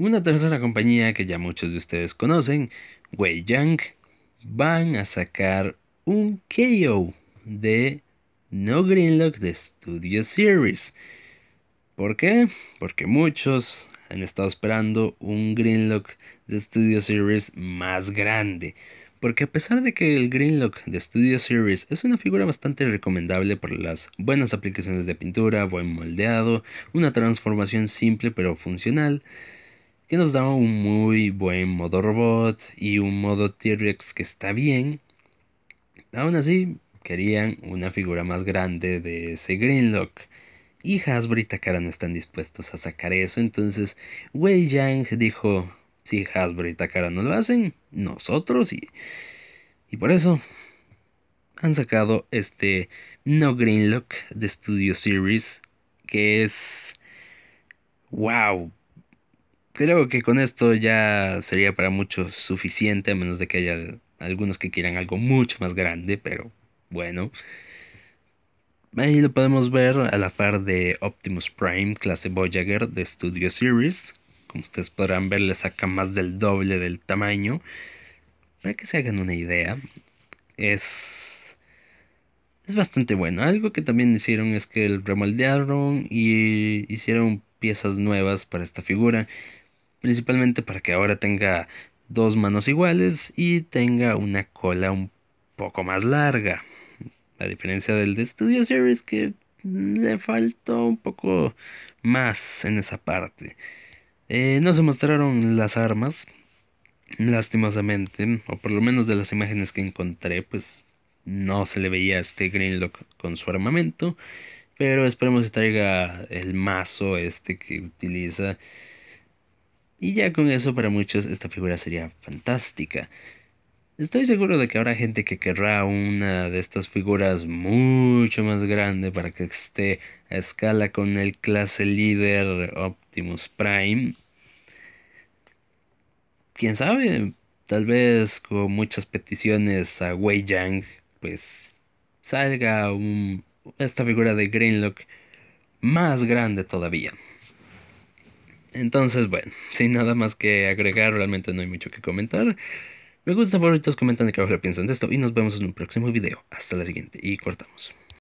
Una tercera compañía que ya muchos de ustedes conocen, Wei Yang, van a sacar un KO de No Greenlock de Studio Series. ¿Por qué? Porque muchos han estado esperando un Greenlock de Studio Series más grande. Porque a pesar de que el Greenlock de Studio Series es una figura bastante recomendable por las buenas aplicaciones de pintura, buen moldeado, una transformación simple pero funcional, que nos da un muy buen modo robot y un modo T-Rex que está bien. Aún así, querían una figura más grande de ese Greenlock. Y Hasbro y Takara no están dispuestos a sacar eso, entonces Wei Yang dijo, si Hasbro y Takara no lo hacen, nosotros y... Y por eso han sacado este No Greenlock de Studio Series, que es... ¡Wow! creo que con esto ya sería para muchos suficiente, a menos de que haya algunos que quieran algo mucho más grande, pero bueno. Ahí lo podemos ver a la par de Optimus Prime, clase Voyager de Studio Series. Como ustedes podrán ver, le saca más del doble del tamaño. Para que se hagan una idea, es, es bastante bueno. Algo que también hicieron es que remoldearon y hicieron piezas nuevas para esta figura principalmente para que ahora tenga dos manos iguales y tenga una cola un poco más larga. La diferencia del de Studio Series que le faltó un poco más en esa parte. Eh, no se mostraron las armas, lastimosamente, o por lo menos de las imágenes que encontré, pues no se le veía a este Greenlock con su armamento. Pero esperemos que traiga el mazo este que utiliza. Y ya con eso para muchos esta figura sería fantástica. Estoy seguro de que habrá gente que querrá una de estas figuras mucho más grande para que esté a escala con el clase líder Optimus Prime. Quién sabe, tal vez con muchas peticiones a Wei Yang, pues salga esta figura de Greenlock más grande todavía. Entonces, bueno, sin nada más que agregar, realmente no hay mucho que comentar. Me gusta, favoritos, comentan qué piensan de esto y nos vemos en un próximo video. Hasta la siguiente y cortamos.